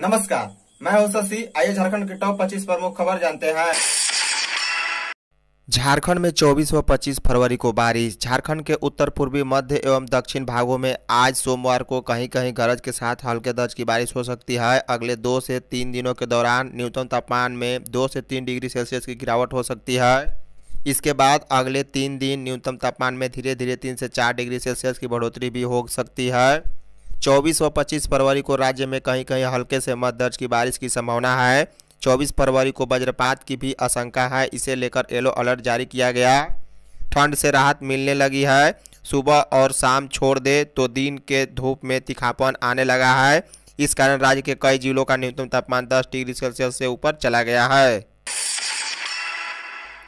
नमस्कार मैं हूं शशि आइए झारखंड के टॉप 25 प्रमुख खबर जानते हैं झारखंड में 24 व 25 फरवरी को बारिश झारखंड के उत्तर पूर्वी मध्य एवं दक्षिण भागों में आज सोमवार को कहीं कहीं गरज के साथ हल्के दर्ज की बारिश हो सकती है अगले दो से तीन दिनों के दौरान न्यूनतम तापमान में दो से तीन डिग्री सेल्सियस की गिरावट हो सकती है इसके बाद अगले तीन दिन न्यूनतम तापमान में धीरे धीरे तीन से चार डिग्री सेल्सियस की बढ़ोतरी भी हो सकती है 24 व 25 फरवरी को राज्य में कहीं कहीं हल्के से मत दर्ज की बारिश की संभावना है 24 फरवरी को वज्रपात की भी आशंका है इसे लेकर येलो अलर्ट जारी किया गया ठंड से राहत मिलने लगी है सुबह और शाम छोड़ दे तो दिन के धूप में तिखापन आने लगा है इस कारण राज्य के कई जिलों का न्यूनतम तापमान 10 डिग्री सेल्सियस से ऊपर चला गया है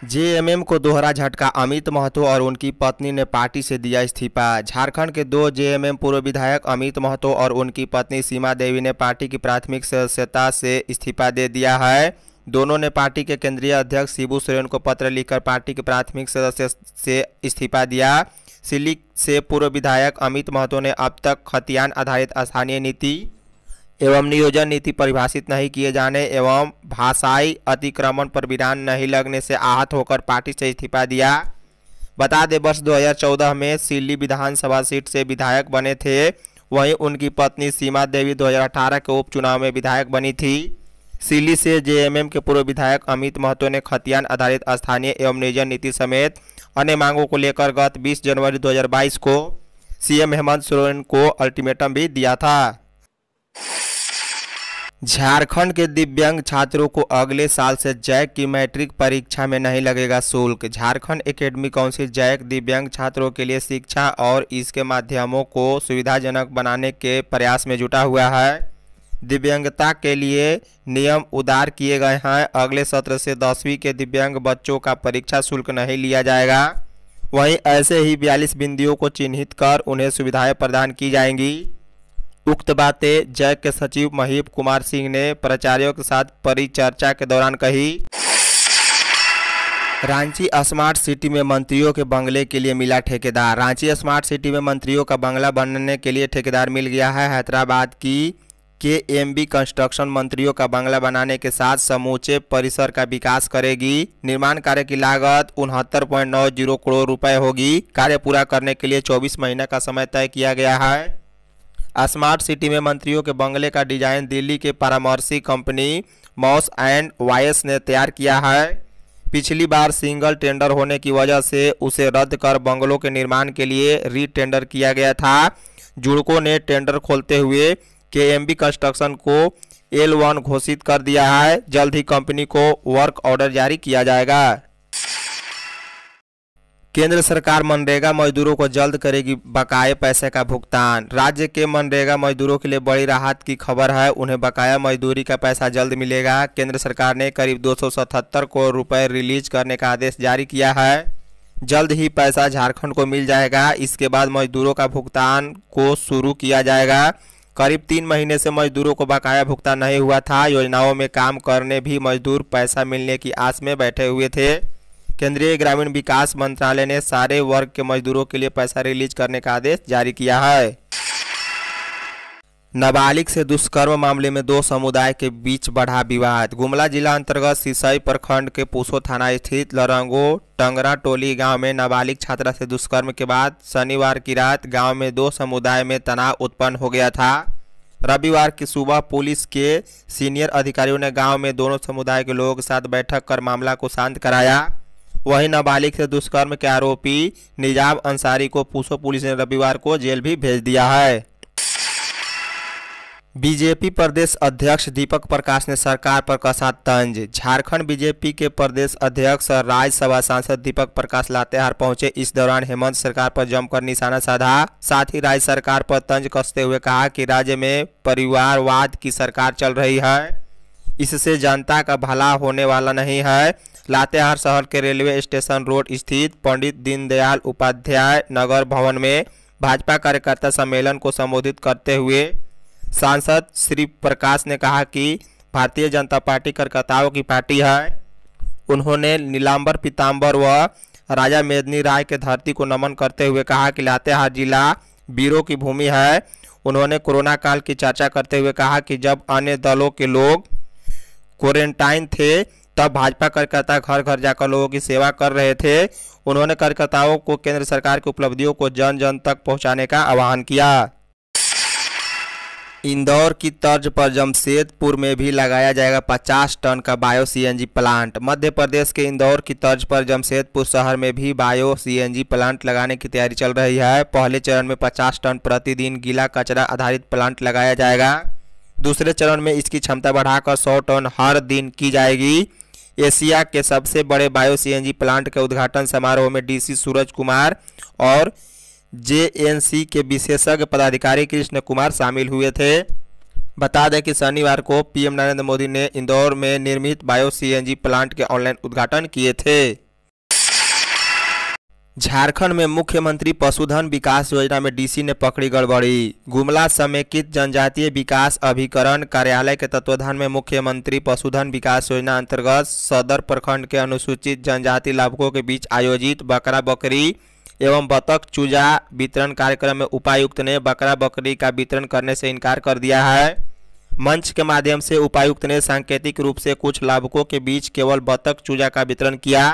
जेएमएम को दोहरा झटका अमित महतो और उनकी पत्नी ने पार्टी से दिया इस्तीफा झारखंड के दो जेएमएम पूर्व विधायक अमित महतो और उनकी पत्नी सीमा देवी ने पार्टी की प्राथमिक सदस्यता से इस्तीफा दे दिया है दोनों ने पार्टी के केंद्रीय अध्यक्ष शिबू सोरेन को पत्र लिखकर पार्टी के प्राथमिक सदस्य से इस्तीफा दिया सिली से पूर्व विधायक अमित महतो ने अब तक खतियान आधारित स्थानीय नीति एवं नियोजन नीति परिभाषित नहीं किए जाने एवं भाषाई अतिक्रमण पर विधान नहीं लगने से आहत होकर पार्टी से इस्तीफा दिया बता दें वर्ष 2014 में सिल्ली विधानसभा सीट से विधायक बने थे वहीं उनकी पत्नी सीमा देवी 2018 के उपचुनाव में विधायक बनी थी सिल्ली से जेएमएम के पूर्व विधायक अमित महतो ने खतियान आधारित स्थानीय एवं नियोजन नीति समेत अन्य मांगों को लेकर गत बीस जनवरी दो को सीएम हेमंत सोरेन को अल्टीमेटम भी दिया था झारखंड के दिव्यांग छात्रों को अगले साल से जैक की मैट्रिक परीक्षा में नहीं लगेगा शुल्क झारखंड एकेडमी काउंसिल जैक दिव्यांग छात्रों के लिए शिक्षा और इसके माध्यमों को सुविधाजनक बनाने के प्रयास में जुटा हुआ है दिव्यांगता के लिए नियम उदार किए गए हैं अगले सत्र से दसवीं के दिव्यांग बच्चों का परीक्षा शुल्क नहीं लिया जाएगा वहीं ऐसे ही बयालीस बिंदियों को चिन्हित कर उन्हें सुविधाएं प्रदान की जाएंगी उक्त बातें जैक के सचिव महीप कुमार सिंह ने प्राचार्यों के साथ परिचर्चा के दौरान कही रांची स्मार्ट सिटी में मंत्रियों के बंगले के लिए मिला ठेकेदार रांची स्मार्ट सिटी में मंत्रियों का बंगला बनने के लिए ठेकेदार मिल गया है हैदराबाद की के एम बी कंस्ट्रक्शन मंत्रियों का बंगला बनाने के साथ समूचे परिसर का विकास करेगी निर्माण कार्य की लागत उनहत्तर पॉइंट नौ जीरो करोड़ रुपए होगी कार्य पूरा करने के लिए 24 महीने का समय तय किया गया है स्मार्ट सिटी में मंत्रियों के बंगले का डिजाइन दिल्ली के परामर्शी कंपनी मॉस एंड वायस ने तैयार किया है पिछली बार सिंगल टेंडर होने की वजह से उसे रद्द कर बंगलों के निर्माण के लिए री टेंडर किया गया था जुड़को ने टेंडर खोलते हुए के एम बी कंस्ट्रक्शन को एल वन घोषित कर दिया है जल्द ही कंपनी को वर्क ऑर्डर जारी किया जाएगा केंद्र सरकार मनरेगा मजदूरों को जल्द करेगी बकाए पैसे का भुगतान राज्य के मनरेगा मजदूरों के लिए बड़ी राहत की खबर है उन्हें बकाया मजदूरी का पैसा जल्द मिलेगा केंद्र सरकार ने करीब 277 करोड़ रुपए रिलीज करने का आदेश जारी किया है जल्द ही पैसा झारखंड को मिल जाएगा इसके बाद मजदूरों का भुगतान को शुरू किया जाएगा करीब तीन महीने से मजदूरों को बकाया भुगतान नहीं हुआ था योजनाओं में काम करने भी मजदूर पैसा मिलने की आस में बैठे हुए थे केंद्रीय ग्रामीण विकास मंत्रालय ने सारे वर्ग के मजदूरों के लिए पैसा रिलीज करने का आदेश जारी किया है नाबालिग से दुष्कर्म मामले में दो समुदाय के बीच बढ़ा विवाद गुमला जिला अंतर्गत सिसई प्रखंड के पुसो थाना स्थित लरंगो टंगरा टोली गांव में नाबालिग छात्रा से दुष्कर्म के बाद शनिवार की रात गांव में दो समुदाय में तनाव उत्पन्न हो गया था रविवार की सुबह पुलिस के सीनियर अधिकारियों ने गांव में दोनों समुदाय के लोगों के साथ बैठक कर मामला को शांत कराया वही नाबालिग से दुष्कर्म के आरोपी निजाम अंसारी को पूसो पुलिस ने रविवार को जेल भी भेज दिया है बीजेपी प्रदेश अध्यक्ष दीपक प्रकाश ने सरकार पर कसा तंज झारखंड बीजेपी के प्रदेश अध्यक्ष और राज्यसभा सांसद दीपक प्रकाश लातेहार पहुंचे इस दौरान हेमंत सरकार पर जमकर निशाना साधा साथ ही राज्य सरकार पर तंज कसते हुए कहा कि राज्य में परिवारवाद की सरकार चल रही है इससे जनता का भला होने वाला नहीं है लातेहार शहर के रेलवे स्टेशन रोड स्थित पंडित दीनदयाल उपाध्याय नगर भवन में भाजपा कार्यकर्ता सम्मेलन को संबोधित करते हुए सांसद श्री प्रकाश ने कहा कि भारतीय जनता पार्टी कार्यकर्ताओं की पार्टी है उन्होंने नीलांबर पीताम्बर व राजा मेदनी राय के धरती को नमन करते हुए कहा कि लातेहार जिला वीरों की भूमि है उन्होंने कोरोना काल की चर्चा करते हुए कहा कि जब अन्य दलों के लोग क्वारंटाइन थे तब भाजपा कार्यकर्ता घर घर जाकर लोगों की सेवा कर रहे थे उन्होंने कार्यकर्ताओं को केंद्र सरकार की उपलब्धियों को जन जन तक पहुंचाने का आह्वान किया इंदौर की तर्ज पर जमशेदपुर में भी लगाया जाएगा 50 टन का bio CNG plant Madhya Pradesh के इंदौर की तर्ज पर जमशेदपुर शहर में भी बायो सीएनजी प्लांट लगाने की तैयारी चल रही है पहले चरण में 50 टन प्रतिदिन गीला कचरा आधारित प्लांट लगाया जाएगा दूसरे चरण में इसकी क्षमता बढ़ाकर 100 टन हर दिन की जाएगी एशिया के सबसे बड़े बायो सी प्लांट के उद्घाटन समारोह में डीसी सूरज कुमार और जेएनसी के विशेषज्ञ पदाधिकारी कृष्ण कुमार शामिल हुए थे बता दें कि शनिवार को पीएम नरेंद्र मोदी ने इंदौर में निर्मित बायो सी प्लांट के ऑनलाइन उद्घाटन किए थे झारखंड में मुख्यमंत्री पशुधन विकास योजना में डीसी ने पकड़ी गड़बड़ी गुमला समेकित जनजातीय विकास अभिकरण कार्यालय के तत्वाधान में मुख्यमंत्री पशुधन विकास योजना अंतर्गत सदर प्रखंड के अनुसूचित जनजाति लाभुकों के बीच आयोजित बकरा बकरी एवं बतख चूजा वितरण कार्यक्रम में उपायुक्त ने बकरा बकरी का वितरण करने से इनकार कर दिया है मंच के माध्यम से उपायुक्त ने सांकेतिक रूप से कुछ लाभुकों के बीच केवल बतख चूजा का वितरण किया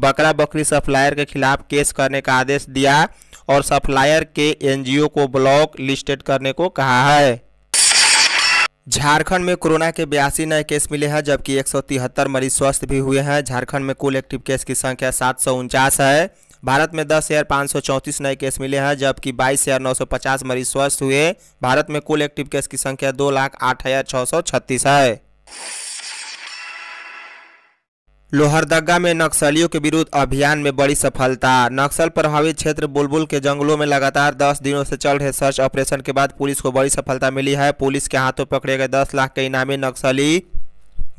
बकरा बकरी सप्लायर के खिलाफ केस करने का आदेश दिया और सप्लायर के एनजीओ को ब्लॉक लिस्टेड करने को कहा है झारखंड में कोरोना के बयासी नए केस मिले हैं जबकि एक मरीज स्वस्थ भी हुए हैं झारखंड में कुल एक्टिव केस की संख्या सात है भारत में दस हज़ार पाँच सौ चौंतीस नए केस मिले हैं जबकि बाईस हज़ार नौ सौ पचास मरीज स्वस्थ हुए भारत में कुल एक्टिव केस की संख्या दो लाख आठ हज़ार छः सौ छत्तीस है लोहरदगा में नक्सलियों के विरुद्ध अभियान में बड़ी सफलता नक्सल प्रभावित क्षेत्र बुलबुल के जंगलों में लगातार 10 दिनों से चल रहे सर्च ऑपरेशन के बाद पुलिस को बड़ी सफलता मिली है पुलिस के हाथों पकड़े गए 10 लाख के इनामी नक्सली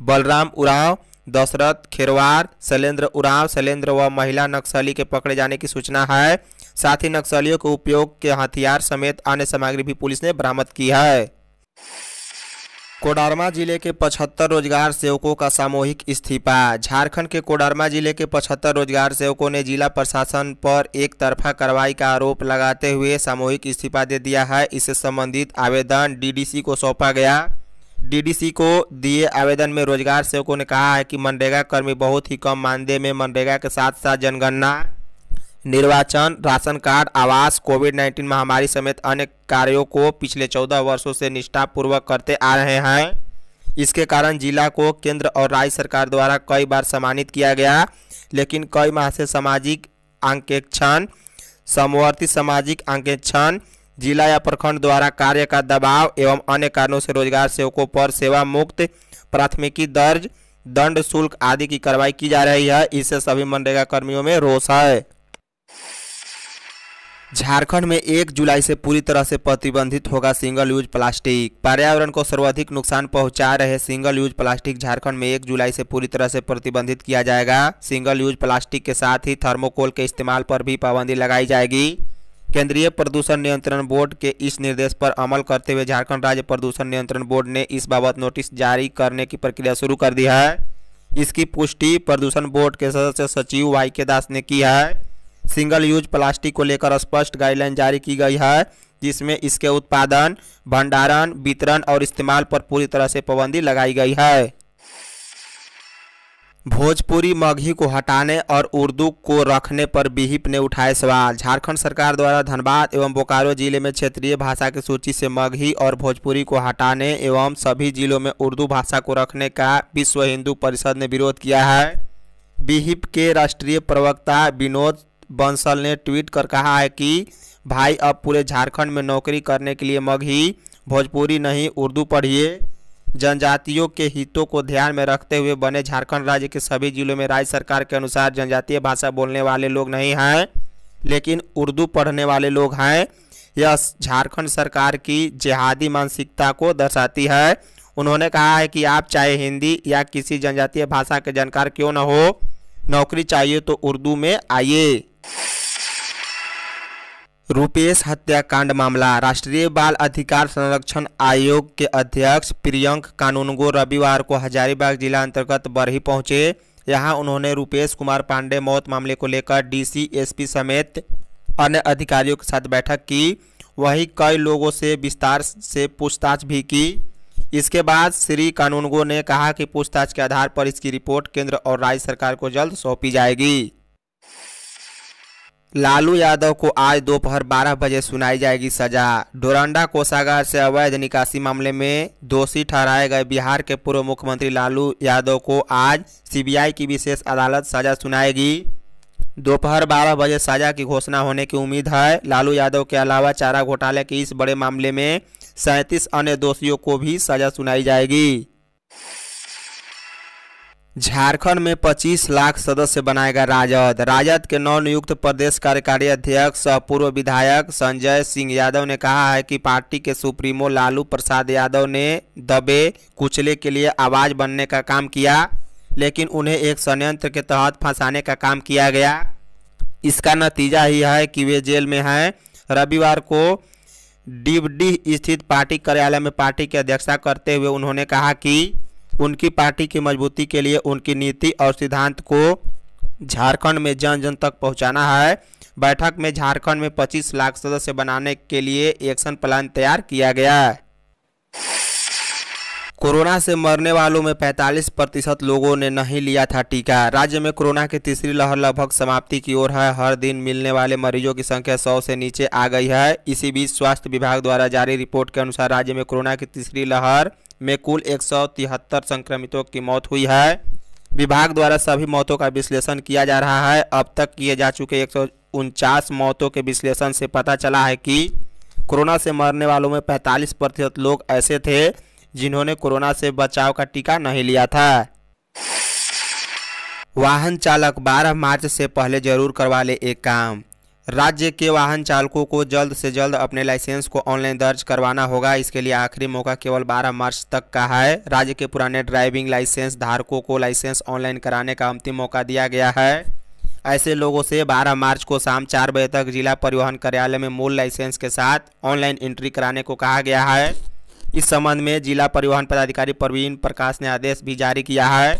बलराम उराव दशरथ खेरवार शैलेंद्र उराव शैलेंद्र व महिला नक्सली के पकड़े जाने की सूचना है साथ ही नक्सलियों के उपयोग के हथियार समेत अन्य सामग्री भी पुलिस ने बरामद की है कोडरमा जिले के 75 रोजगार सेवकों का सामूहिक इस्तीफा झारखंड के कोडरमा जिले के 75 रोजगार सेवकों ने जिला प्रशासन पर एक तरफा कार्रवाई का आरोप लगाते हुए सामूहिक इस्तीफा दे दिया है इससे संबंधित आवेदन डीडीसी को सौंपा गया डीडीसी को दिए आवेदन में रोजगार सेवकों ने कहा है कि मनरेगा कर्मी बहुत ही कम मानदेय में मनरेगा के साथ साथ जनगणना निर्वाचन राशन कार्ड आवास कोविड 19 महामारी समेत अन्य कार्यों को पिछले चौदह वर्षों से निष्ठापूर्वक करते आ रहे हैं इसके कारण जिला को केंद्र और राज्य सरकार द्वारा कई बार सम्मानित किया गया लेकिन कई माह से सामाजिक आंकेक्षण समवर्ती सामाजिक आंकेक्षण जिला या प्रखंड द्वारा कार्य का दबाव एवं अन्य कारणों से रोजगार सेवकों पर सेवा मुक्त प्राथमिकी दर्ज दंड शुल्क आदि की कार्रवाई की जा रही है इससे सभी मनरेगा कर्मियों में रोष है झारखंड में एक जुलाई से पूरी तरह से प्रतिबंधित होगा सिंगल यूज प्लास्टिक पर्यावरण को सर्वाधिक नुकसान पहुंचा रहे सिंगल यूज प्लास्टिक झारखंड में एक जुलाई से पूरी तरह से प्रतिबंधित किया जाएगा सिंगल यूज प्लास्टिक के साथ ही थर्मोकोल के इस्तेमाल पर भी पाबंदी लगाई जाएगी केंद्रीय प्रदूषण नियंत्रण बोर्ड के इस निर्देश पर अमल करते हुए झारखंड राज्य प्रदूषण नियंत्रण बोर्ड ने इस बाबत नोटिस जारी करने की प्रक्रिया शुरू कर दी है इसकी पुष्टि प्रदूषण बोर्ड के सदस्य सचिव वाई के दास ने की है सिंगल यूज प्लास्टिक को लेकर स्पष्ट गाइडलाइन जारी की गई है जिसमें इसके उत्पादन भंडारण वितरण और इस्तेमाल पर पूरी तरह से पाबंदी लगाई गई है भोजपुरी मगही को हटाने और उर्दू को रखने पर बिहिप ने उठाए सवाल झारखंड सरकार द्वारा धनबाद एवं बोकारो जिले में क्षेत्रीय भाषा की सूची से मगही और भोजपुरी को हटाने एवं सभी जिलों में उर्दू भाषा को रखने का विश्व हिंदू परिषद ने विरोध किया है बिहिप के राष्ट्रीय प्रवक्ता विनोद बंसल ने ट्वीट कर कहा है कि भाई अब पूरे झारखंड में नौकरी करने के लिए मगही भोजपुरी नहीं उर्दू पढ़िए जनजातियों के हितों को ध्यान में रखते हुए बने झारखंड राज्य के सभी जिलों में राज्य सरकार के अनुसार जनजातीय भाषा बोलने वाले लोग नहीं हैं लेकिन उर्दू पढ़ने वाले लोग हैं यह झारखंड सरकार की जिहादी मानसिकता को दर्शाती है उन्होंने कहा है कि आप चाहे हिंदी या किसी जनजातीय भाषा के जानकार क्यों न हो नौकरी चाहिए तो उर्दू में आइए रूपेश हत्याकांड मामला राष्ट्रीय बाल अधिकार संरक्षण आयोग के अध्यक्ष प्रियंक कानूनगो रविवार को हजारीबाग जिला अंतर्गत बरही पहुंचे यहां उन्होंने रूपेश कुमार पांडे मौत मामले को लेकर डीसी एसपी समेत अन्य अधिकारियों के साथ बैठक की वहीं कई लोगों से विस्तार से पूछताछ भी की इसके बाद श्री कानूनगो ने कहा कि पूछताछ के आधार पर इसकी रिपोर्ट केंद्र और राज्य सरकार को जल्द सौंपी जाएगी लालू यादव को आज दोपहर 12 बजे सुनाई जाएगी सजा डोरंडा कोषागार से अवैध निकासी मामले में दोषी ठहराए गए बिहार के पूर्व मुख्यमंत्री लालू यादव को आज सीबीआई की विशेष अदालत सजा सुनाएगी दोपहर 12 बजे सजा की घोषणा होने की उम्मीद है लालू यादव के अलावा चारा घोटाले के इस बड़े मामले में सैंतीस अन्य दोषियों को भी सजा सुनाई जाएगी झारखंड में 25 लाख सदस्य बनाएगा राजद राजद के नवनियुक्त प्रदेश कार्यकारी अध्यक्ष और पूर्व विधायक संजय सिंह यादव ने कहा है कि पार्टी के सुप्रीमो लालू प्रसाद यादव ने दबे कुचले के लिए आवाज बनने का काम किया लेकिन उन्हें एक संयंत्र के तहत फंसाने का काम किया गया इसका नतीजा ही है कि वे जेल में हैं रविवार को डीबडी स्थित पार्टी कार्यालय में पार्टी की अध्यक्षता करते हुए उन्होंने कहा कि उनकी पार्टी की मजबूती के लिए उनकी नीति और सिद्धांत को झारखंड में जन जन तक पहुंचाना है बैठक में झारखंड में 25 लाख सदस्य बनाने के लिए एक्शन प्लान तैयार किया गया है कोरोना से मरने वालों में 45 प्रतिशत लोगों ने नहीं लिया था टीका राज्य में कोरोना की तीसरी लहर लगभग समाप्ति की ओर है हर दिन मिलने वाले मरीजों की संख्या सौ से नीचे आ गई है इसी बीच स्वास्थ्य विभाग द्वारा जारी रिपोर्ट के अनुसार राज्य में कोरोना की तीसरी लहर में कुल एक संक्रमितों की मौत हुई है विभाग द्वारा सभी मौतों का विश्लेषण किया जा रहा है अब तक किए जा चुके एक मौतों के विश्लेषण से पता चला है कि कोरोना से मरने वालों में 45 प्रतिशत लोग ऐसे थे जिन्होंने कोरोना से बचाव का टीका नहीं लिया था वाहन चालक 12 मार्च से पहले जरूर करवा ले एक काम राज्य के वाहन चालकों को जल्द से जल्द अपने लाइसेंस को ऑनलाइन दर्ज करवाना होगा इसके लिए आखिरी मौका केवल 12 मार्च तक का है राज्य के पुराने ड्राइविंग लाइसेंस धारकों को लाइसेंस ऑनलाइन कराने का अंतिम मौका दिया गया है ऐसे लोगों से 12 मार्च को शाम चार बजे तक जिला परिवहन कार्यालय में मूल लाइसेंस के साथ ऑनलाइन एंट्री कराने को कहा गया है इस संबंध में जिला परिवहन पदाधिकारी प्रवीण प्रकाश ने आदेश भी जारी किया है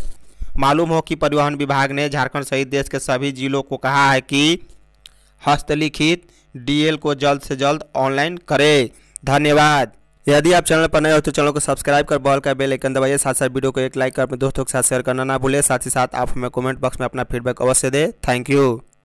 मालूम हो कि परिवहन विभाग ने झारखंड सहित देश के सभी जिलों को कहा है कि हस्तलिखित डीएल को जल्द से जल्द ऑनलाइन करें धन्यवाद यदि आप चैनल पर नए हो तो चैनल को सब्सक्राइब कर बॉल का बेल आइकन दबाइए साथ साथ वीडियो को एक लाइक कर अपने दोस्तों के साथ शेयर करना ना भूलें साथ ही साथ आप हमें कमेंट बॉक्स में अपना फीडबैक अवश्य दें थैंक यू